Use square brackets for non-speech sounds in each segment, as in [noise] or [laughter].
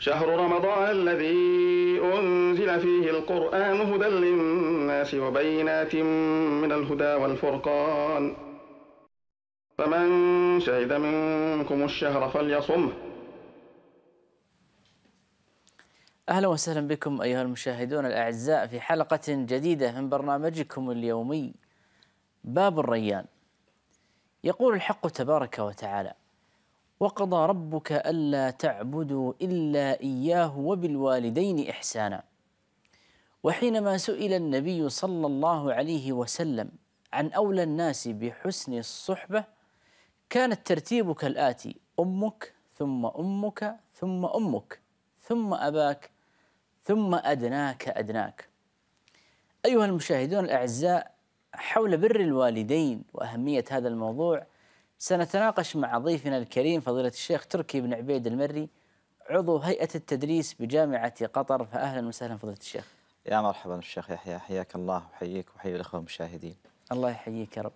شهر رمضان الذي أنزل فيه القرآن هدى للناس وبينات من الهدى والفرقان فمن شهد منكم الشهر فليصمه أهلا وسهلا بكم أيها المشاهدون الأعزاء في حلقة جديدة من برنامجكم اليومي باب الريان يقول الحق تبارك وتعالى وقضى ربك ألا تعبدوا إلا إياه وبالوالدين إحسانا وحينما سئل النبي صلى الله عليه وسلم عن أولى الناس بحسن الصحبة كان الترتيب كالآتي أمك ثم أمك ثم أمك ثم أباك ثم أدناك أدناك أيها المشاهدون الأعزاء حول بر الوالدين وأهمية هذا الموضوع سنتناقش مع ضيفنا الكريم فضيلة الشيخ تركي بن عبيد المري عضو هيئة التدريس بجامعة قطر فأهلا وسهلا فضيلة الشيخ يا مرحبا الشيخ يحيى حياك الله وحييك وحيي الأخوة المشاهدين الله يحييك يا رب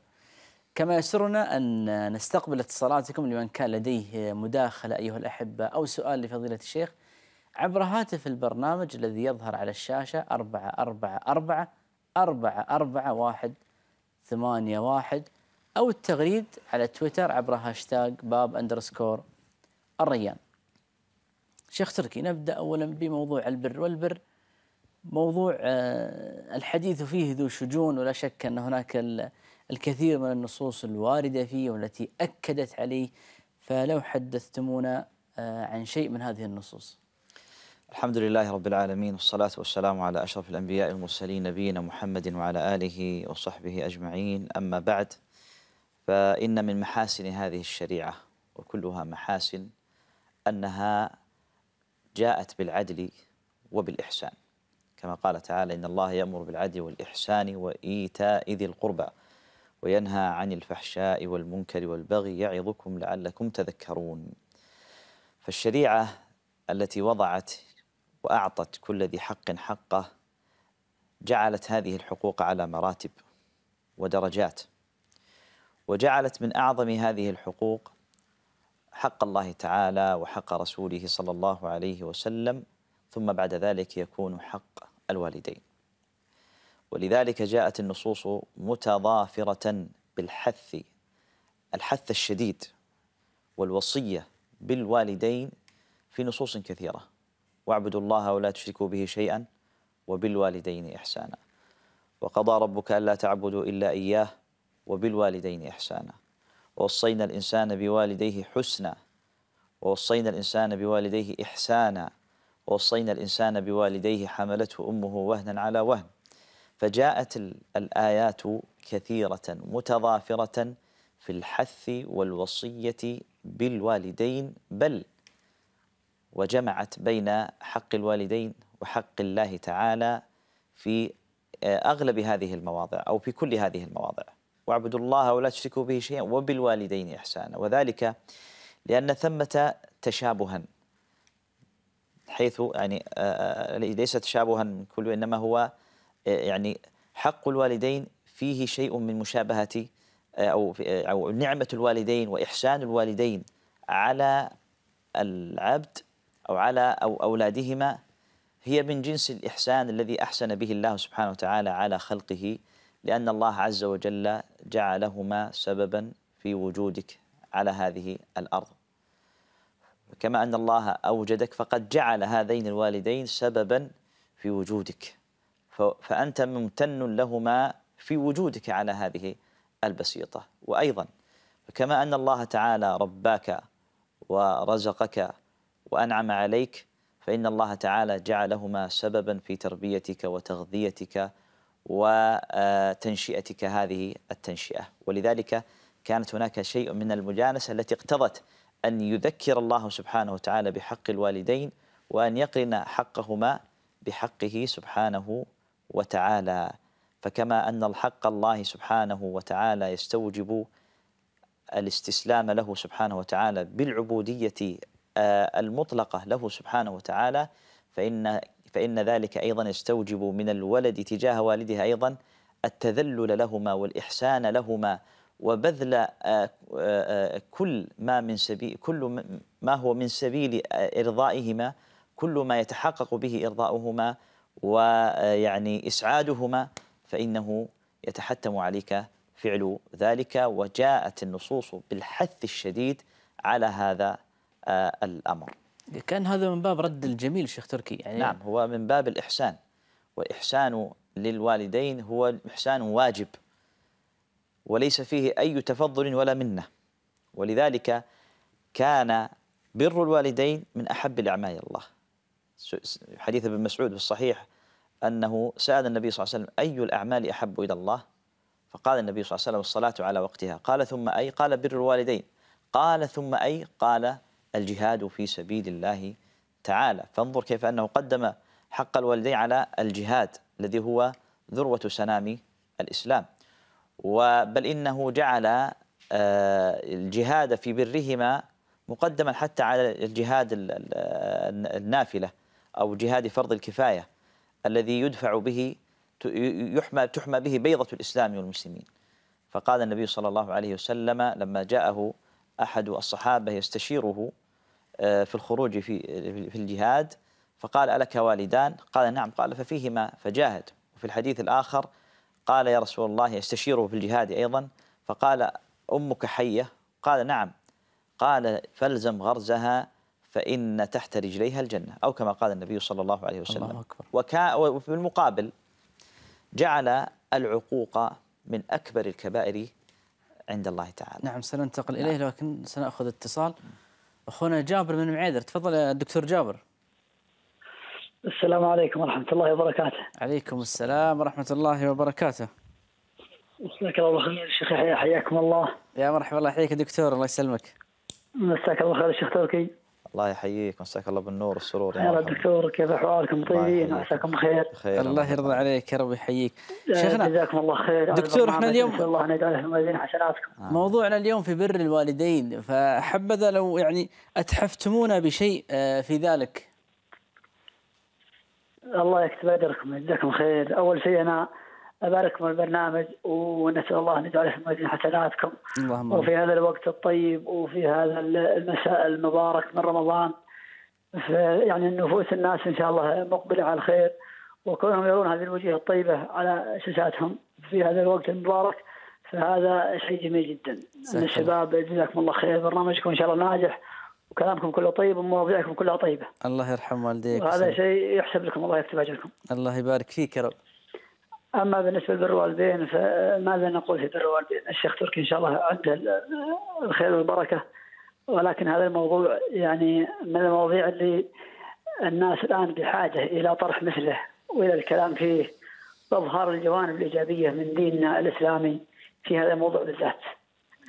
كما يسرنا أن نستقبل اتصالاتكم لمن كان لديه مداخلة أيها الأحبة أو سؤال لفضيلة الشيخ عبر هاتف البرنامج الذي يظهر على الشاشة 444 441 ثمانية واحد أو التغريد على تويتر عبر هاشتاج باب أندرسكور الريان شيخ تركي نبدأ أولا بموضوع البر والبر موضوع آه، الحديث فيه ذو شجون ولا شك أن هناك الكثير من النصوص الواردة فيه والتي أكدت عليه فلو حدثتمونا آه، عن شيء من هذه النصوص الحمد لله رب العالمين والصلاة والسلام على أشرف الأنبياء والمرسلين نبينا محمد وعلى آله وصحبه أجمعين أما بعد فإن من محاسن هذه الشريعة وكلها محاسن أنها جاءت بالعدل وبالإحسان كما قال تعالى إن الله يأمر بالعدل والإحسان وإيتاء ذي القربى وينهى عن الفحشاء والمنكر والبغي يعظكم لعلكم تذكرون فالشريعة التي وضعت وأعطت كل ذي حق حقه جعلت هذه الحقوق على مراتب ودرجات وجعلت من أعظم هذه الحقوق حق الله تعالى وحق رسوله صلى الله عليه وسلم ثم بعد ذلك يكون حق الوالدين ولذلك جاءت النصوص متضافرة بالحث الحث الشديد والوصية بالوالدين في نصوص كثيرة واعبدوا الله ولا تشركوا به شيئا وبالوالدين إحسانا وقضى ربك ألا تعبدوا إلا إياه وبالوالدين إحسانا ووصينا الإنسان بوالديه حسنا ووصينا الإنسان بوالديه إحسانا ووصينا الإنسان بوالديه حملته أمه وهنا على وهن فجاءت الآيات كثيرة متضافرة في الحث والوصية بالوالدين بل وجمعت بين حق الوالدين وحق الله تعالى في آه، أغلب هذه المواضع أو في كل هذه المواضع واعبدوا الله ولا تشركوا به شيئا وبالوالدين إحسانا وذلك لأن ثمة تشابها حيث يعني آه، آه، ليس تشابها من كل إنما هو آه، يعني حق الوالدين فيه شيء من مشابهة أو أو نعمة الوالدين وإحسان الوالدين على العبد أو على أو أولادهما هي من جنس الإحسان الذي أحسن به الله سبحانه وتعالى على خلقه لأن الله عز وجل جعلهما سببا في وجودك على هذه الأرض كما أن الله أوجدك فقد جعل هذين الوالدين سببا في وجودك فأنت ممتن لهما في وجودك على هذه البسيطة وأيضا كما أن الله تعالى رباك ورزقك وأنعم عليك فإن الله تعالى جعلهما سببا في تربيتك وتغذيتك وتنشئتك هذه التنشئة ولذلك كانت هناك شيء من المجانسة التي اقتضت أن يذكر الله سبحانه وتعالى بحق الوالدين وأن يقرن حقهما بحقه سبحانه وتعالى فكما أن حق الله سبحانه وتعالى يستوجب الاستسلام له سبحانه وتعالى بالعبودية المطلقة له سبحانه وتعالى فإن فإن ذلك أيضا يستوجب من الولد تجاه والدها أيضا التذلل لهما والإحسان لهما وبذل آه، آه، آه، كل ما من سبيل كل ما هو من سبيل إرضائهما كل ما يتحقق به إرضاؤهما ويعني إسعادهما فإنه يتحتم عليك فعل ذلك وجاءت النصوص بالحث الشديد على هذا الأمر كان هذا من باب رد الجميل شيخ تركي يعني نعم هو من باب الإحسان والإحسان للوالدين هو إحسان واجب وليس فيه أي تفضل ولا منة ولذلك كان بر الوالدين من أحب الأعمال إلى الله حديث ابن مسعود في الصحيح أنه سأل النبي صلى الله عليه وسلم أي الأعمال أحب إلى الله فقال النبي صلى الله عليه وسلم الصلاة على وقتها قال ثم أي قال بر الوالدين قال ثم أي قال الجهاد في سبيل الله تعالى فانظر كيف أنه قدم حق الوالدين على الجهاد الذي هو ذروة سنام الإسلام بل إنه جعل آه، الجهاد في برهما مقدما حتى على الجهاد النافلة أو جهاد فرض الكفاية الذي يدفع به يحمى تحمى به بيضة الإسلام والمسلمين فقال النبي صلى الله عليه وسلم لما جاءه أحد الصحابة يستشيره آه، في الخروج في في الجهاد فقال ألك والدان قال نعم قال ففيهما فجاهد وفي الحديث الآخر قال يا رسول الله يستشيره في الجهاد أيضا فقال أمك حية قال نعم قال فالزم غرزها فإن تحت رجليها الجنة أو كما قال النبي صلى الله عليه وسلم الله أكبر وكا وفي المقابل جعل العقوق من أكبر الكبائر عند الله تعالى نعم سننتقل نعم. إليه لكن سنأخذ اتصال اخونا جابر من معيدر تفضل يا دكتور جابر السلام عليكم ورحمه الله وبركاته عليكم السلام ورحمه الله وبركاته مساك الله خير شيخ حياكم الله يا مرحبا الله يحييك دكتور الله يسلمك مساك الله خير شيخ تركي الله يحييك مساك الله بالنور والسرور يا دكتور كيف احوالكم طيبين عساكم بخير خير الله يرضى عليك يا رب يحييك آه، شيخنا جزاكم الله خير دكتور احنا اليوم الله ان يجعله في موازين آه. موضوعنا اليوم في بر الوالدين فحبذا لو يعني اتحفتمونا بشيء آه، في ذلك الله يكتب اجركم جزاكم خير اول شيء انا أبارككم البرنامج ونسال الله ان يجعله في حسناتكم اللهم وفي هذا الوقت الطيب وفي هذا المساء المبارك من رمضان يعني نفوس الناس ان شاء الله مقبله على الخير وكونهم يرون هذه الوجوه الطيبه على شاشاتهم في هذا الوقت المبارك فهذا شيء جميل جدا سهل. الشباب جزاكم الله خير برنامجكم ان شاء الله ناجح وكلامكم كله طيب ومواضيعكم كلها طيبه الله يرحم والديك وهذا شيء يحسب لكم الله يكتب اجركم الله يبارك فيك يا رب اما بالنسبه لبر الوالدين فماذا نقول في بر الوالدين؟ الشيخ تركي ان شاء الله عنده الخير والبركه ولكن هذا الموضوع يعني من المواضيع اللي الناس الان بحاجه الى طرح مثله والى الكلام فيه واظهار الجوانب الايجابيه من ديننا الاسلامي في هذا الموضوع بالذات.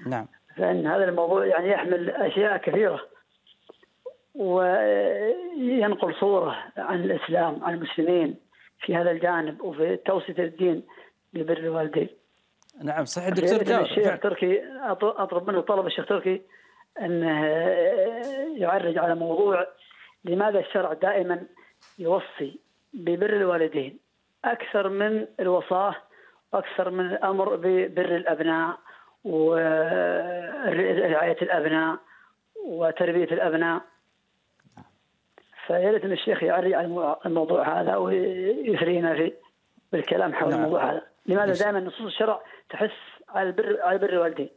نعم. فان هذا الموضوع يعني يحمل اشياء كثيره وينقل صوره عن الاسلام عن المسلمين في هذا الجانب وفي توصية الدين ببر الوالدين نعم صحيح دكتور جابر الشيخ تركي اطلب منه طلب الشيخ تركي انه آه، يعرج على موضوع لماذا الشرع دائما يوصي ببر الوالدين اكثر من الوصاه واكثر من الامر ببر الابناء ورعايه آه، الابناء وتربيه الابناء فيا ريت الشيخ يعري على الموضوع هذا ويثرينا في بالكلام حول نعم. الموضوع هذا لماذا دائما نصوص الشرع تحس على البر على بر الوالدين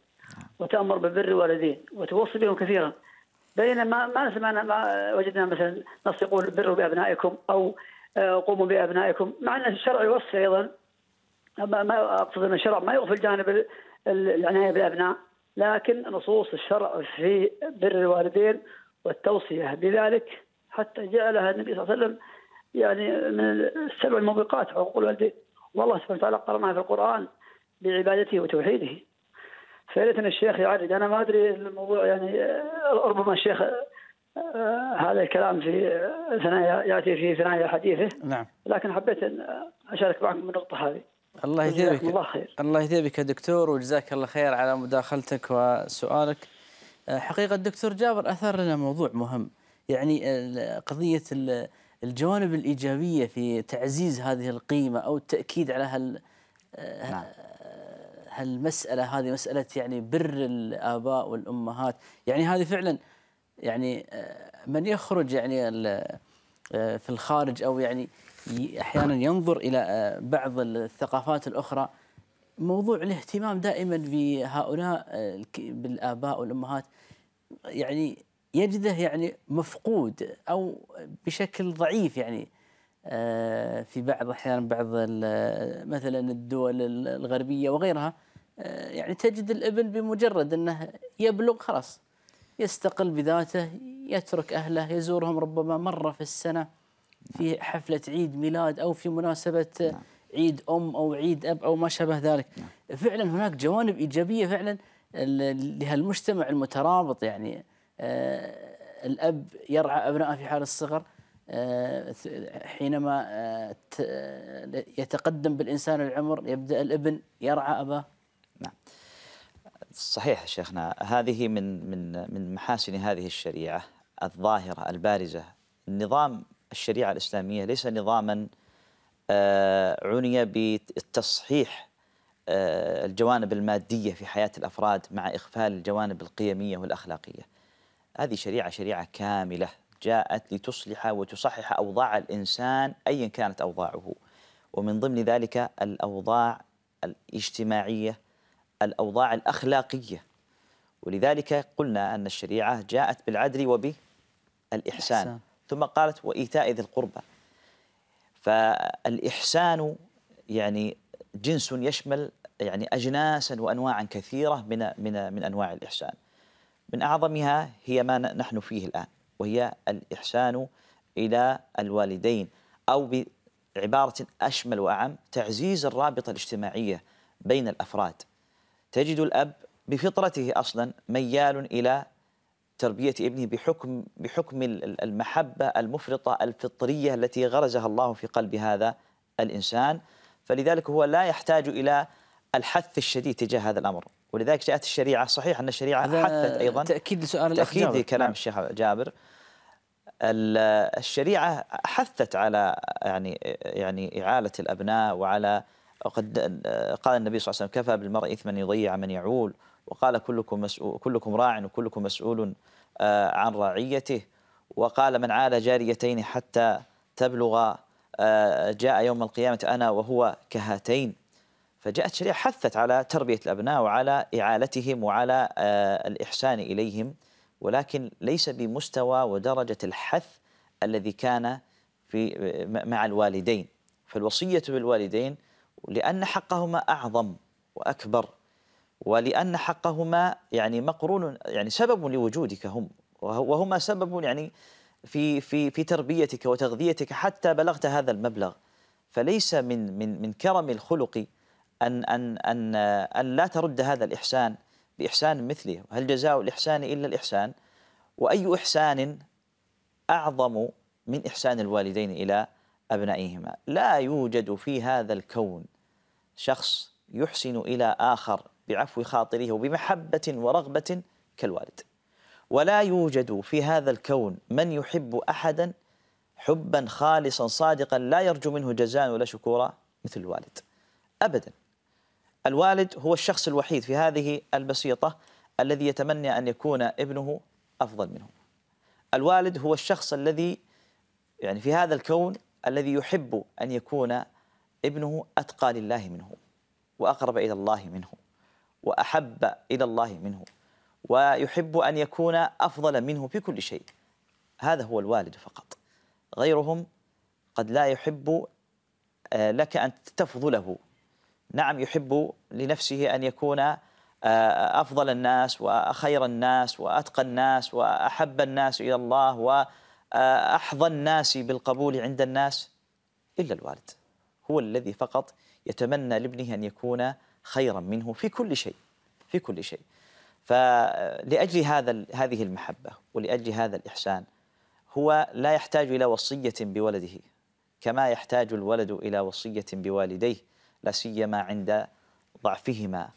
وتامر ببر الوالدين وتوصي بهم كثيرا بينما ما سمعنا ما وجدنا مثلا نص يقول بروا بابنائكم او آه، قوموا بابنائكم مع ان الشرع يوصي ايضا ما اقصد ان الشرع ما يغفل جانب العنايه بالابناء لكن نصوص الشرع في بر الوالدين والتوصيه بذلك حتى جعلها النبي صلى الله عليه وسلم يعني من السبع الموبقات عقول الوالدين والله سبحانه وتعالى قرنها في القرآن بعبادته وتوحيده فليتنا الشيخ يعرج أنا ما أدري الموضوع يعني ربما الشيخ آه، هذا الكلام في ثنايا ياتي في ثنايا حديثه نعم لكن حبيت ان اشارك معكم النقطه هذه الله يثيبك الله خير الله يثيبك يا دكتور وجزاك الله خير على مداخلتك وسؤالك آه، حقيقه الدكتور جابر اثار لنا موضوع مهم يعني قضية الجوانب الإيجابية في تعزيز هذه القيمة أو التأكيد على هال آه، نعم. هالمسألة هذه مسألة يعني بر الآباء والأمهات يعني هذه فعلا يعني آه، من يخرج يعني آه، في الخارج أو يعني أحيانا ينظر إلى بعض الثقافات الأخرى موضوع الاهتمام دائما بهؤلاء بالآباء والأمهات يعني يجده يعني مفقود او بشكل ضعيف يعني آه، في بعض احيانا بعض مثلا الدول الغربيه وغيرها آه، يعني تجد الابن بمجرد انه يبلغ خلاص يستقل بذاته يترك اهله يزورهم ربما مره في السنه في نعم. حفله عيد ميلاد او في مناسبه نعم. عيد ام او عيد اب او ما شابه ذلك نعم. فعلا هناك جوانب ايجابيه فعلا لهالمجتمع المترابط يعني آه، الأب يرعى أبنائه في حال الصغر آه، حينما آه، يتقدم بالإنسان العمر يبدأ الابن يرعى أباه نعم صحيح شيخنا هذه من من من محاسن هذه الشريعة الظاهرة البارزة النظام الشريعة الإسلامية ليس نظاما عني بالتصحيح الجوانب المادية في حياة الأفراد مع إخفال الجوانب القيمية والأخلاقية هذه شريعة شريعة كاملة جاءت لتصلح وتصحح أوضاع الإنسان أيا كانت أوضاعه ومن ضمن ذلك الأوضاع الاجتماعية الأوضاع الأخلاقية ولذلك قلنا أن الشريعة جاءت بالعدل وبالإحسان ثم قالت وإيتاء ذي القربى فالإحسان يعني جنس يشمل يعني أجناسا وأنواعا كثيرة من من من أنواع الإحسان من أعظمها هي ما نحن فيه الآن وهي الإحسان إلى الوالدين أو بعبارة أشمل وأعم تعزيز الرابطة الاجتماعية بين الأفراد تجد الأب بفطرته أصلا ميال إلى تربية ابنه بحكم بحكم المحبة المفرطة الفطرية التي غرزها الله في قلب هذا الإنسان فلذلك هو لا يحتاج إلى الحث الشديد تجاه هذا الأمر ولذلك جاءت الشريعة صحيح أن الشريعة حثت أيضا تأكيد لسؤال تأكيد جابر. كلام نعم. الشيخ جابر الشريعة حثت على يعني يعني إعالة الأبناء وعلى قد قال النبي صلى الله عليه وسلم كفى بالمرء إثما يضيع من يعول وقال كلكم مسؤول كلكم راع وكلكم مسؤول آه، عن رعيته وقال من عال جاريتين حتى تبلغ آه، جاء يوم القيامة أنا وهو كهاتين فجاءت الشريعة حثت على تربية الأبناء وعلى إعالتهم وعلى آه، الإحسان إليهم ولكن ليس بمستوى ودرجة الحث الذي كان في آه، مع الوالدين فالوصية بالوالدين لأن حقهما أعظم وأكبر ولأن حقهما يعني مقرون يعني سبب لوجودك هم وهما سبب يعني في في في تربيتك وتغذيتك حتى بلغت هذا المبلغ فليس من من من كرم الخلق أن أن أن أن لا ترد هذا الإحسان بإحسان مثله هل جزاء الإحسان إلا الإحسان وأي إحسان أعظم من إحسان الوالدين إلى أبنائهما لا يوجد في هذا الكون شخص يحسن إلى آخر بعفو خاطره وبمحبة ورغبة كالوالد ولا يوجد في هذا الكون من يحب أحدا حبا خالصا صادقا لا يرجو منه جزاء ولا شكورا مثل الوالد أبدا الوالد هو الشخص الوحيد في هذه البسيطة الذي يتمنى أن يكون ابنه أفضل منه الوالد هو الشخص الذي يعني في هذا الكون الذي يحب أن يكون ابنه أتقى لله منه وأقرب إلى الله منه وأحب إلى الله منه ويحب أن يكون أفضل منه في كل شيء هذا هو الوالد فقط غيرهم قد لا يحب آه، لك أن تفضله نعم يحب لنفسه أن يكون آه، أفضل الناس وخير الناس وأتقى الناس وأحب الناس إلى الله وأحظى آه، الناس بالقبول عند الناس إلا الوالد هو الذي فقط يتمنى لابنه أن يكون خيرا منه في كل شيء في كل شيء فلأجل هذا هذه المحبة ولأجل هذا الإحسان هو لا يحتاج إلى وصية بولده كما يحتاج الولد إلى وصية بوالديه لا سيما عند ضعفهما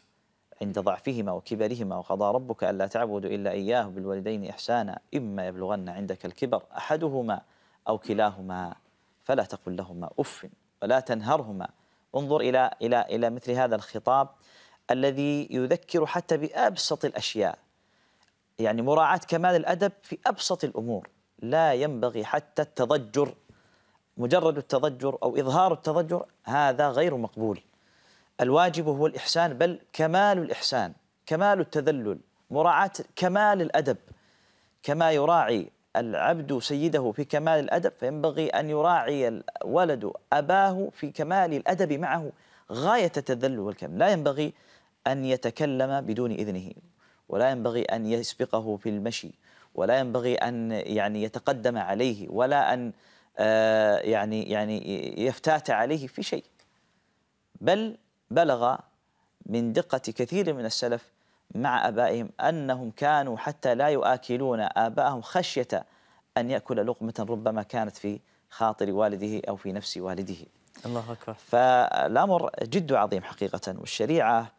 عند ضعفهما وكبرهما وقضى ربك ألا تعبدوا إلا إياه بالوالدين إحسانا إما يبلغن عندك الكبر أحدهما أو كلاهما فلا تقل لهما أف ولا تنهرهما انظر إلى إلى إلى مثل هذا الخطاب الذي يذكر حتى بأبسط الأشياء يعني مراعاة كمال الأدب في أبسط الأمور لا ينبغي حتى التضجر مجرد التضجر أو إظهار التضجر هذا غير مقبول الواجب هو الإحسان بل كمال الإحسان كمال التذلل مراعاة كمال الأدب كما يراعي العبد سيده في كمال الأدب فينبغي أن يراعي الولد أباه في كمال الأدب معه غاية التذلل والكمال لا ينبغي أن يتكلم بدون إذنه ولا ينبغي أن يسبقه في المشي ولا ينبغي أن يعني يتقدم عليه ولا أن آه، يعني يعني يفتات عليه في شيء بل بلغ من دقة كثير من السلف مع أبائهم أنهم كانوا حتى لا يؤكلون آبائهم خشية أن يأكل لقمة ربما كانت في خاطر والده أو في نفس والده الله أكبر فالأمر جد عظيم حقيقة والشريعة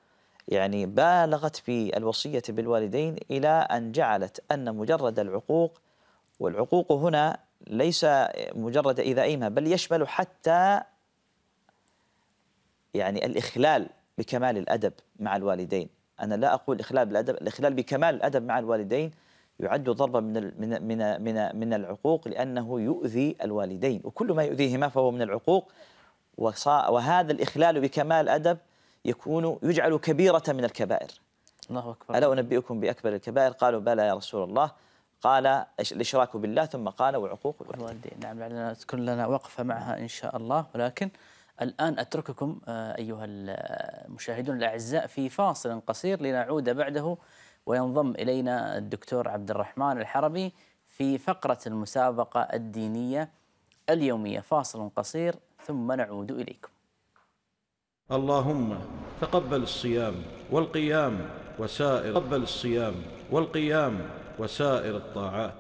يعني بالغت في الوصية بالوالدين إلى أن جعلت أن مجرد العقوق والعقوق هنا ليس مجرد إيذائهما بل يشمل حتى يعني الإخلال بكمال الأدب مع الوالدين أنا لا أقول إخلال بالأدب الإخلال بكمال الأدب مع الوالدين يعد ضربا من من من من من العقوق لأنه يؤذي الوالدين وكل ما يؤذيهما فهو من العقوق وهذا الإخلال بكمال الأدب يكون يجعل كبيرة من الكبائر الله أكبر ألا أنبئكم بأكبر الكبائر قالوا بلى يا رسول الله قال الاشراك بالله ثم قال وعقوق الوالدين نعم لعلنا تكون لنا وقفه معها ان شاء الله ولكن الان اترككم آه، ايها المشاهدون الاعزاء في فاصل قصير لنعود بعده وينضم الينا الدكتور عبد الرحمن الحربي في فقره المسابقه الدينيه اليوميه فاصل قصير ثم نعود اليكم. اللهم تقبل الصيام والقيام وسائر تقبل الصيام والقيام وسائر الطاعات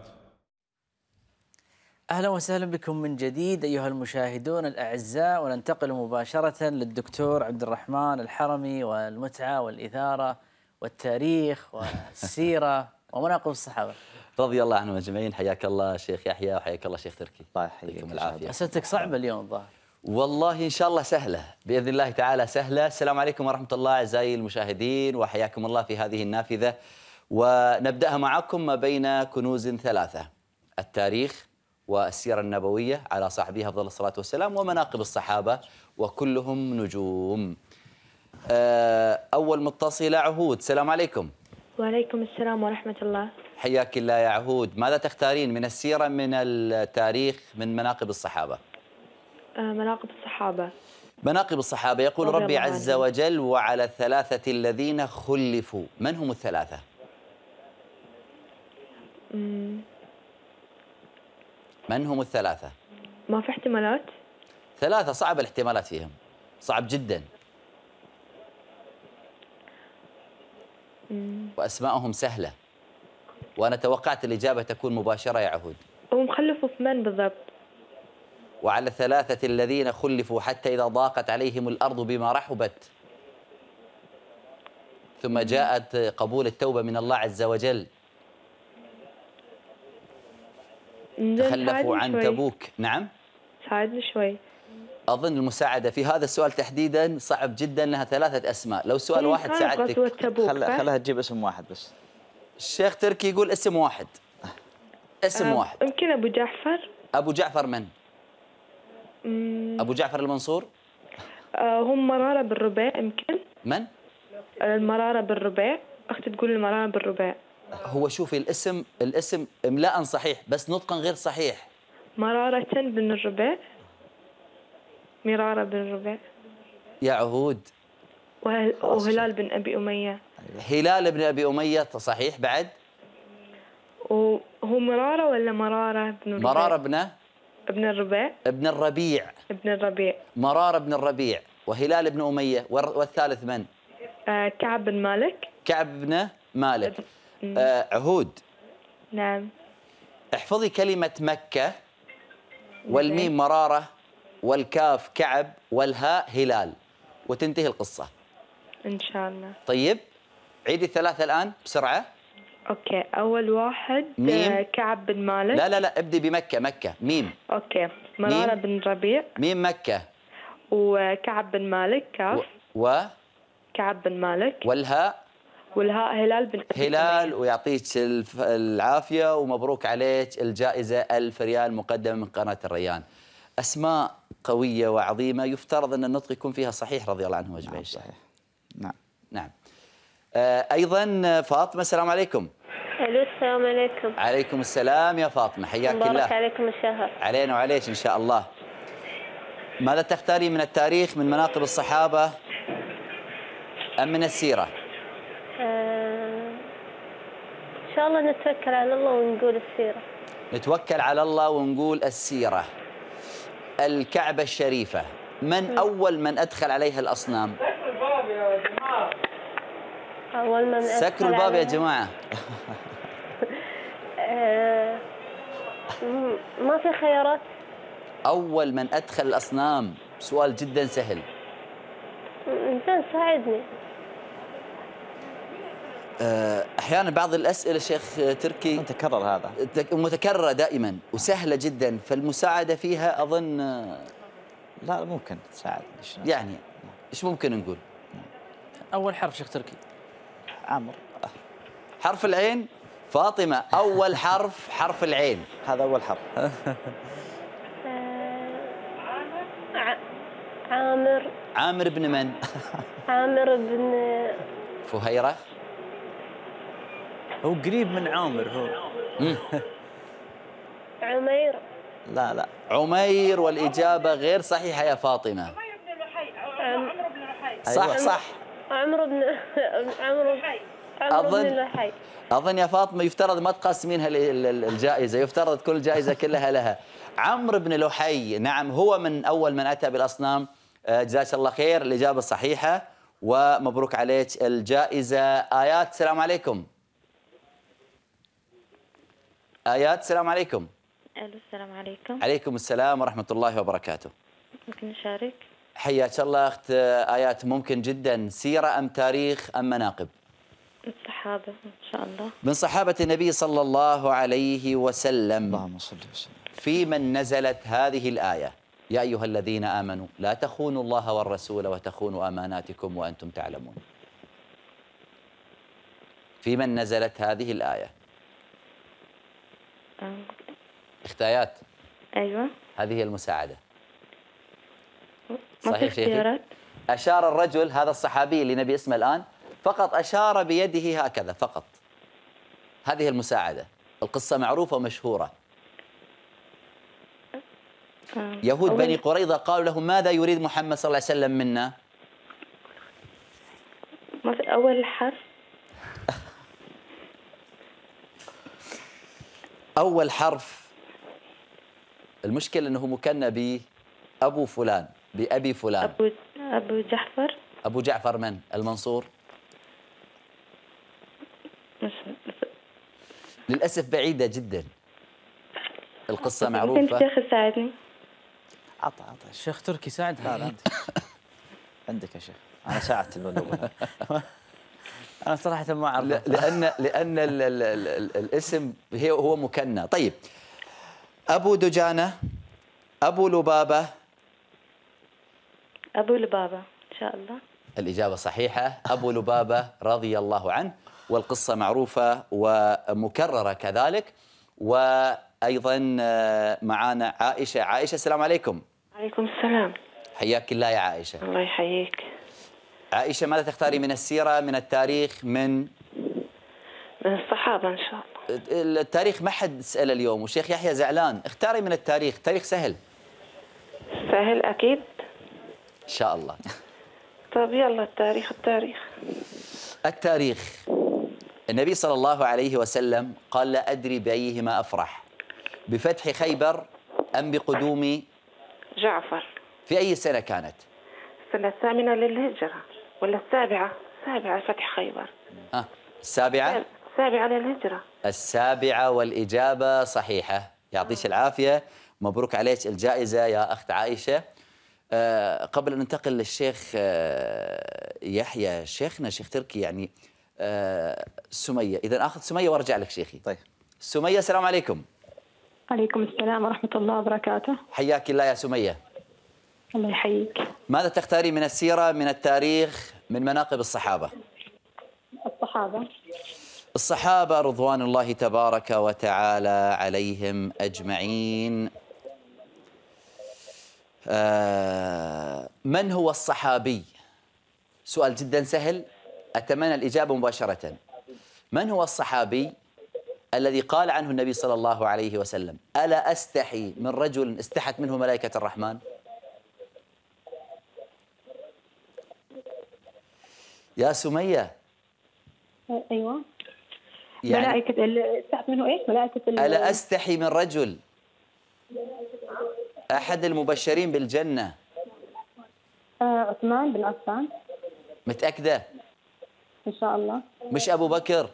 اهلا وسهلا بكم من جديد ايها المشاهدون الاعزاء وننتقل مباشره للدكتور عبد الرحمن الحرمي والمتعه والاثاره والتاريخ والسيره [laughs] ومناقب الصحابه رضي الله عنهم اجمعين حياك الله شيخ يحيى وحياك الله شيخ تركي الله يحييكم العافيه اسئلتك صعبه اليوم الظاهر والله ان شاء الله سهله باذن الله تعالى سهله السلام عليكم ورحمه الله اعزائي المشاهدين وحياكم الله في هذه النافذه ونبدأها معكم ما بين كنوز ثلاثة التاريخ والسيرة النبوية على صاحبها أفضل الصلاة والسلام ومناقب الصحابة وكلهم نجوم آه، أول متصلة عهود السلام عليكم وعليكم السلام ورحمة الله حياك الله يا عهود ماذا تختارين من السيرة من التاريخ من مناقب الصحابة آه، مناقب الصحابة مناقب الصحابة يقول ربي عز وجل وعلى الثلاثة الذين خلفوا من هم الثلاثة من هم الثلاثة؟ ما في احتمالات؟ ثلاثة صعب الاحتمالات فيهم صعب جدا وأسماءهم وأسمائهم سهلة وأنا توقعت الإجابة تكون مباشرة يا عهود هم خلفوا في من بالضبط؟ وعلى الثلاثة الذين خلفوا حتى إذا ضاقت عليهم الأرض بما رحبت ثم جاءت قبول التوبة من الله عز وجل تخلفوا عن شوي. تبوك نعم ساعدني شوي اظن المساعده في هذا السؤال تحديدا صعب جدا لها ثلاثه اسماء لو سؤال إيه، واحد ساعدتك خل... خلها تجيب اسم واحد بس الشيخ تركي يقول اسم واحد اسم أه واحد يمكن ابو جعفر ابو جعفر من مم. ابو جعفر المنصور أه هم مراره بالربيع يمكن من آه، المراره بالربيع اختي تقول المراره بالربيع هو شوفي الاسم الاسم املاء صحيح بس نطقا غير صحيح مرارة بن الربع مرارة بن الربع يا عهود وهلال بن أبي أمية هلال بن أبي أمية صحيح بعد وهو مرارة ولا مرارة بن الربيع؟ مرارة بن ابن الربيع ابن الربيع ابن الربيع مرارة بن الربيع وهلال بن أمية والثالث من؟ آه، كعب بن مالك كعب بن مالك إيه. آه عهود نعم احفظي كلمة مكة والميم مرارة والكاف كعب والهاء هلال وتنتهي القصة إن شاء الله طيب عيدي الثلاثة الآن بسرعة أوكي أول واحد آه، ميم. كعب بن مالك لا لا لا ابدي بمكة مكة ميم أوكي مرارة ميم. بن ربيع ميم مكة وكعب بن مالك كاف و, و... كعب بن مالك والهاء والهلال بنت هلال ويعطيك العافيه ومبروك عليك الجائزه 1000 ريال مقدمه من قناه الريان. اسماء قويه وعظيمه يفترض ان النطق يكون فيها صحيح رضي الله عنه اجمعين. نعم صحيح. نعم. نعم. آه، ايضا فاطمه السلام عليكم. الو السلام عليكم. عليكم السلام يا فاطمه حياك الله. مبارك عليكم الشهر. علينا وعليك ان شاء الله. ماذا تختارين من التاريخ من مناقب الصحابه ام من السيره؟ إن شاء الله نتوكل على الله ونقول السيرة نتوكل على الله ونقول السيرة الكعبة الشريفة من م. أول من أدخل عليها الأصنام سكروا الباب يا جماعة أول من أدخل سكروا الباب يا جماعة [laughs] آه، ما في خيارات أول من أدخل الأصنام سؤال جدا سهل إنسان ساعدني آه، احيانا بعض الاسئله شيخ آه، تركي متكرر هذا متكرره دائما وسهله جدا فالمساعده فيها اظن آه، لا ممكن تساعد يعني ايش ممكن نقول؟ اول حرف شيخ تركي عامر حرف العين فاطمه اول حرف حرف العين هذا اول حرف عامر عامر بن من؟ عامر بن فهيره هو قريب من عامر هو [laughs] عمير لا لا عمير والإجابة غير صحيحة يا فاطمة عمير بن لحي عمرو بن لحي صح صح عمرو بن عمرو أظن أظن يا فاطمة يفترض ما تقسمينها الجائزة يفترض كل جائزة كلها لها عمرو بن لحي نعم هو من أول من أتى بالأصنام آه، جزاك الله خير الإجابة الصحيحة ومبروك عليك الجائزة آيات السلام عليكم آيات السلام عليكم ألو السلام عليكم عليكم السلام ورحمة الله وبركاته ممكن نشارك حياك الله أخت آيات ممكن جدا سيرة أم تاريخ أم مناقب الصحابة إن شاء الله من صحابة النبي صلى الله عليه وسلم اللهم صل وسلم في من نزلت هذه الآية يا أيها الذين آمنوا لا تخونوا الله والرسول وتخونوا أماناتكم وأنتم تعلمون في من نزلت هذه الآية آه. اختيات ايوه هذه هي المساعده صحيح شيخي اشار الرجل هذا الصحابي اللي نبي اسمه الان فقط اشار بيده هكذا فقط هذه المساعده القصه معروفه ومشهوره آه. يهود بني قريظة قالوا لهم ماذا يريد محمد صلى الله عليه وسلم منا أول حرف أول حرف المشكلة أنه مكنى بأبو فلان بأبي فلان أبو أبو جعفر أبو جعفر من؟ المنصور للأسف بعيدة جدا القصة معروفة ممكن الشيخ يساعدني عطى عطى الشيخ تركي ساعد هذا [laughs] عندك يا شيخ أنا ساعدت المنوبة [laughs] انا صراحه ما اعرف لان لان الـ الـ الـ الاسم هي هو مكنى طيب ابو دجانه ابو لبابه ابو لبابه ان شاء الله الاجابه صحيحه ابو لبابه رضي الله عنه والقصه معروفه ومكرره كذلك وايضا آه، معانا عائشه عائشه السلام عليكم عليكم السلام حياك الله يا عائشه الله يحييك عائشة ماذا تختاري من السيرة من التاريخ من من الصحابة إن شاء الله التاريخ ما حد سأله اليوم وشيخ يحيى زعلان اختاري من التاريخ التاريخ سهل سهل أكيد إن شاء الله طب يلا التاريخ التاريخ التاريخ النبي صلى الله عليه وسلم قال لا أدري بأيهما أفرح بفتح خيبر أم بقدوم جعفر في أي سنة كانت؟ السنة الثامنة للهجرة ولا السابعة السابعة فتح خيبر آه. السابعة السابعة للهجرة السابعة والإجابة صحيحة يعطيك آه. العافية مبروك عليك الجائزة يا أخت عائشة أه قبل أن ننتقل للشيخ أه يحيى شيخنا شيخ تركي يعني آه، سمية إذا أخذ سمية وأرجع لك شيخي طيب سمية السلام عليكم عليكم السلام ورحمة الله وبركاته حياك الله يا سمية الله يحييك ماذا تختاري من السيرة من التاريخ من مناقب الصحابة الصحابة الصحابة رضوان الله تبارك وتعالى عليهم أجمعين آه، من هو الصحابي سؤال جدا سهل أتمنى الإجابة مباشرة من هو الصحابي الذي قال عنه النبي صلى الله عليه وسلم ألا أستحي من رجل استحت منه ملائكة الرحمن يا سميه ايوه يعني ملائكه استحي منه ايش ملائكه الا استحي من رجل احد المبشرين بالجنه آه، عثمان بن عفان متاكده ان شاء الله مش ابو بكر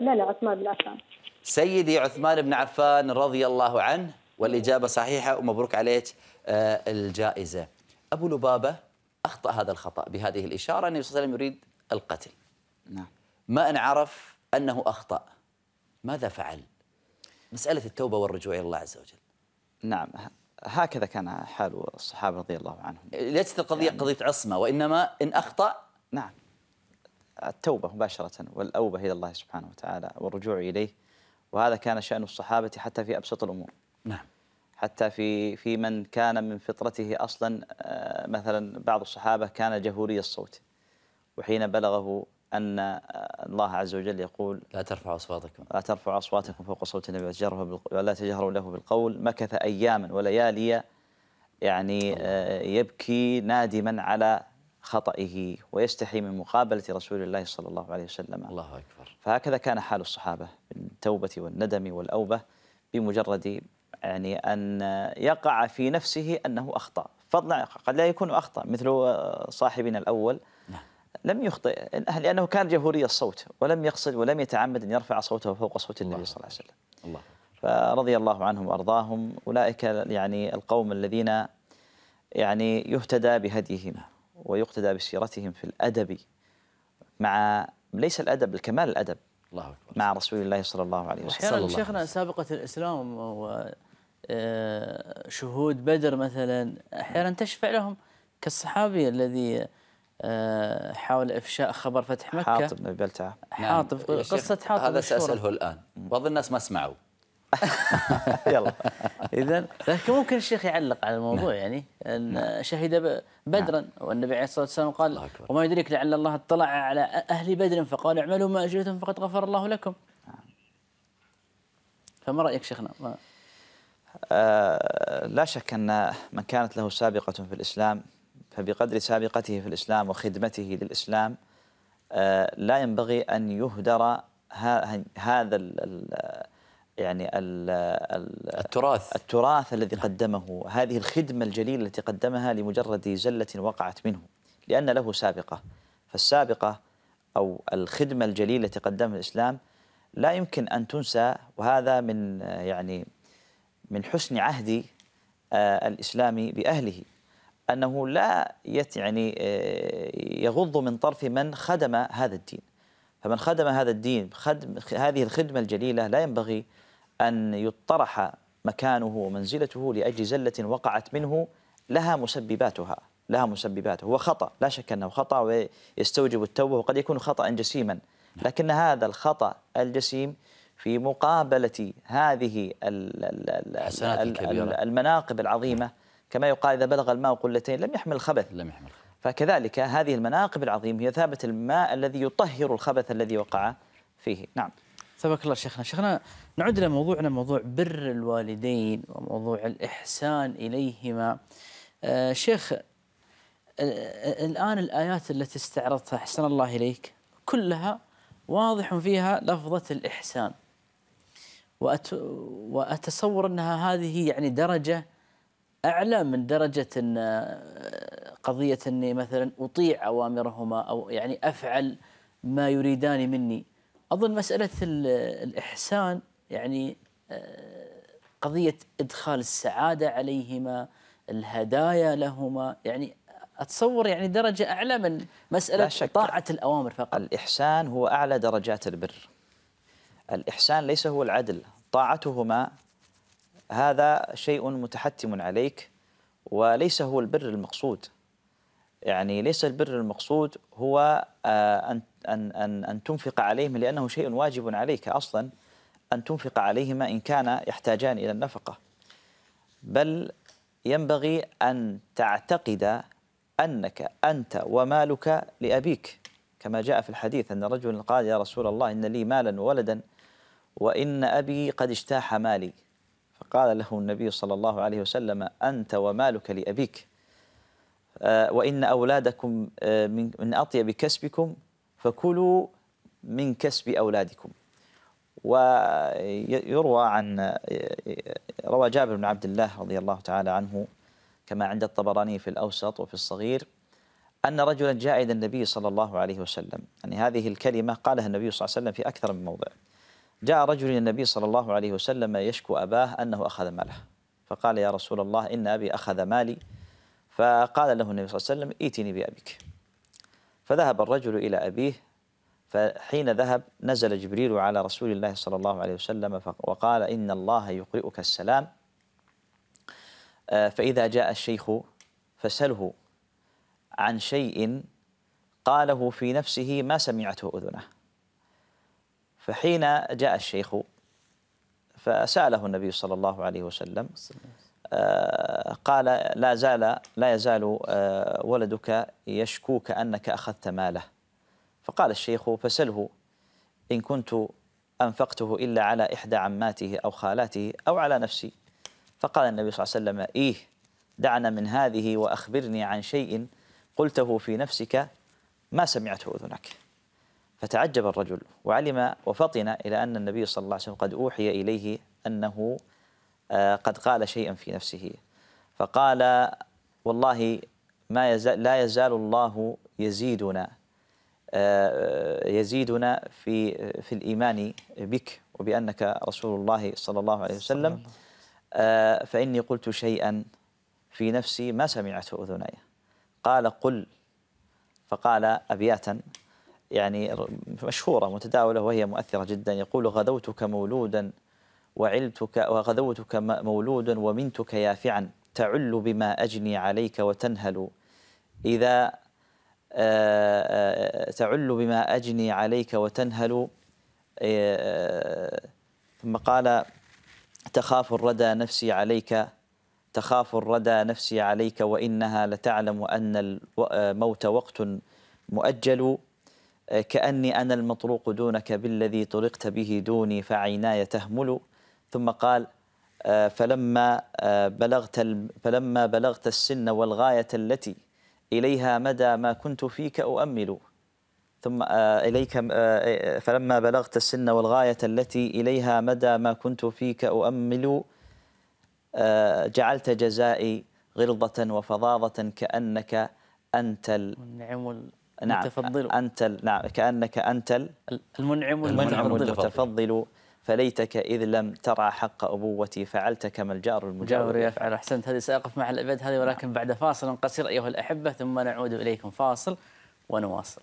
لا لا عثمان بن عفان سيدي عثمان بن عفان رضي الله عنه والإجابة صحيحة ومبروك عليك آه، الجائزة أبو لبابة أخطأ هذا الخطأ بهذه الإشارة النبي صلى الله عليه وسلم يريد القتل نعم ما إن عرف أنه أخطأ ماذا فعل؟ مسألة التوبة والرجوع إلى الله عز وجل نعم هكذا كان حال الصحابة رضي الله عنهم ليست القضية يعني قضية عصمة وإنما إن أخطأ نعم التوبة مباشرة والأوبة إلى الله سبحانه وتعالى والرجوع إليه وهذا كان شأن الصحابة حتى في أبسط الأمور نعم حتى في في من كان من فطرته اصلا آه، مثلا بعض الصحابه كان جهوري الصوت وحين بلغه ان آه، الله عز وجل يقول لا ترفعوا اصواتكم لا ترفعوا اصواتكم فوق صوت النبي ولا تجهروا له بالقول مكث اياما وليالي يعني آه، يبكي نادما على خطئه ويستحي من مقابله رسول الله صلى الله عليه وسلم الله اكبر فهكذا كان حال الصحابه بالتوبه والندم والاوبه بمجرد يعني أن يقع في نفسه أنه أخطأ فضلا قد لا يكون أخطأ مثل صاحبنا الأول نعم. لم يخطئ لأنه كان جهوري الصوت ولم يقصد ولم يتعمد أن يرفع صوته فوق صوت النبي صلى الله عليه وسلم الله فرضي الله عنهم وأرضاهم أولئك يعني القوم الذين يعني يهتدى بهديهم نعم. ويقتدى بسيرتهم في الأدب مع ليس الأدب الكمال الأدب الله أكبر مع رسول الله صلى الله عليه وسلم أحيانا شيخنا سابقة الإسلام وشهود آه، بدر مثلا أحيانا تشفع لهم كالصحابي الذي آه، حاول إفشاء خبر فتح مكة حاطب بن بلتعة حاطب نعم. قصة حاطب هذا سأسأله الآن بعض الناس ما سمعوا [laughs] يلا اذا لكن ممكن الشيخ يعلق على الموضوع نعم. يعني ان نعم. شهد بدرا نعم. والنبي عليه الصلاه والسلام قال وما يدريك لعل الله اطلع على اهل بدر فقال اعملوا ما اجلتم فقد غفر الله لكم نعم. فما رايك شيخنا؟ ما آه لا شك ان من كانت له سابقه في الاسلام فبقدر سابقته في الاسلام وخدمته للاسلام آه لا ينبغي ان يهدر هذا يعني ال الـ التراث التراث الذي قدمه هذه الخدمة الجليلة التي قدمها لمجرد زلة وقعت منه لأن له سابقة فالسابقة أو الخدمة الجليلة التي قدمها الإسلام لا يمكن أن تنسى وهذا من يعني من حسن عهد آه، الإسلام بأهله أنه لا يعني آه، يغض من طرف من خدم هذا الدين فمن خدم هذا الدين خدم هذه الخدمة الجليلة لا ينبغي أن يطرح مكانه ومنزلته لأجل زلة وقعت منه لها مسبباتها لها مسبباته هو خطأ لا شك أنه خطأ ويستوجب التوبة وقد يكون خطأ جسيما لكن هذا الخطأ الجسيم في مقابلة هذه المناقب العظيمة كما يقال إذا بلغ الماء قلتين لم يحمل خبث لم يحمل خبث فكذلك هذه المناقب العظيمة هي ثابت الماء الذي يطهر الخبث الذي وقع فيه نعم تبارك الله شيخنا شيخنا نعود الى موضوعنا موضوع بر الوالدين وموضوع الإحسان إليهما آه، شيخ آه، الآن الآيات التي استعرضتها أحسن الله إليك كلها واضح فيها لفظة الإحسان وأت وأتصور أنها هذه يعني درجة أعلى من درجة أن آه، قضية أني مثلا أطيع أوامرهما أو يعني أفعل ما يريدان مني اظن مساله الاحسان يعني آه، قضيه ادخال السعاده عليهما الهدايا لهما يعني اتصور يعني درجه اعلى من مساله طاعه الاوامر فقط الاحسان هو اعلى درجات البر الاحسان ليس هو العدل طاعتهما هذا شيء متحتم عليك وليس هو البر المقصود يعني ليس البر المقصود هو آه، أن أن أن أن تنفق عليهم لأنه شيء واجب عليك أصلا أن تنفق عليهما إن كان يحتاجان إلى النفقة بل ينبغي أن تعتقد أنك أنت ومالك لأبيك كما جاء في الحديث أن رجل قال يا رسول الله إن لي مالا وولدا وإن أبي قد اجتاح مالي فقال له النبي صلى الله عليه وسلم أنت ومالك لأبيك آه، وإن أولادكم آه، من أطيب كسبكم فكلوا من كسب أولادكم ويروى عن روى جابر بن عبد الله رضي الله تعالى عنه كما عند الطبراني في الأوسط وفي الصغير أن رجلا جاء إلى النبي صلى الله عليه وسلم يعني هذه الكلمة قالها النبي صلى الله عليه وسلم في أكثر من موضع جاء رجل إلى النبي صلى الله عليه وسلم يشكو أباه أنه أخذ ماله فقال يا رسول الله إن أبي أخذ مالي فقال له النبي صلى الله عليه وسلم ائتني بأبيك فذهب الرجل إلى أبيه فحين ذهب نزل جبريل على رسول الله صلى الله عليه وسلم وقال إن الله يقرئك السلام آه، فإذا جاء الشيخ فسله عن شيء قاله في نفسه ما سمعته أذنه فحين جاء الشيخ فسأله النبي صلى الله عليه وسلم قال لا زال لا يزال آه، ولدك يشكوك انك اخذت ماله فقال الشيخ فسله ان كنت انفقته الا على احدى عماته او خالاته او على نفسي فقال النبي صلى الله عليه وسلم ايه دعنا من هذه واخبرني عن شيء قلته في نفسك ما سمعته اذنك فتعجب الرجل وعلم وفطن الى ان النبي صلى الله عليه وسلم قد اوحي اليه انه آه، قد قال شيئا في نفسه فقال والله ما يزال لا يزال الله يزيدنا آه، يزيدنا في في الايمان بك وبانك رسول الله صلى الله عليه وسلم آه، فاني قلت شيئا في نفسي ما سمعته اذناي قال قل فقال ابياتا يعني مشهوره متداوله وهي مؤثره جدا يقول غدوتك مولودا وعلتك وغذوتك مولود ومنتك يافعا تعل بما أجني عليك وتنهل إذا آه، آه، تعل بما أجني عليك وتنهل إيه، آه، ثم قال تخاف الردى نفسي عليك تخاف الردى نفسي عليك وإنها لتعلم أن الموت وقت مؤجل كأني أنا المطروق دونك بالذي طرقت به دوني فعيناي تهمل ثم قال آه، فلما آه، بلغت فلما بلغت السن والغاية التي إليها مدى ما كنت فيك أؤمل ثم آه، إليك فلما بلغت السن والغاية التي إليها مدى ما كنت فيك أؤمل جعلت جزائي غلظة وفظاظة كأنك أنت النعم نعم المتفضل أنت نعم كأنك أنت المنعم المتفضل, المنعم المتفضل فليتك إذ لم ترى حق أبوتي فعلت كما الجار المجاور يفعل أحسنت هذه سأقف مع الأبد هذه ولكن بعد فاصل قصير أيها الأحبة ثم نعود إليكم فاصل ونواصل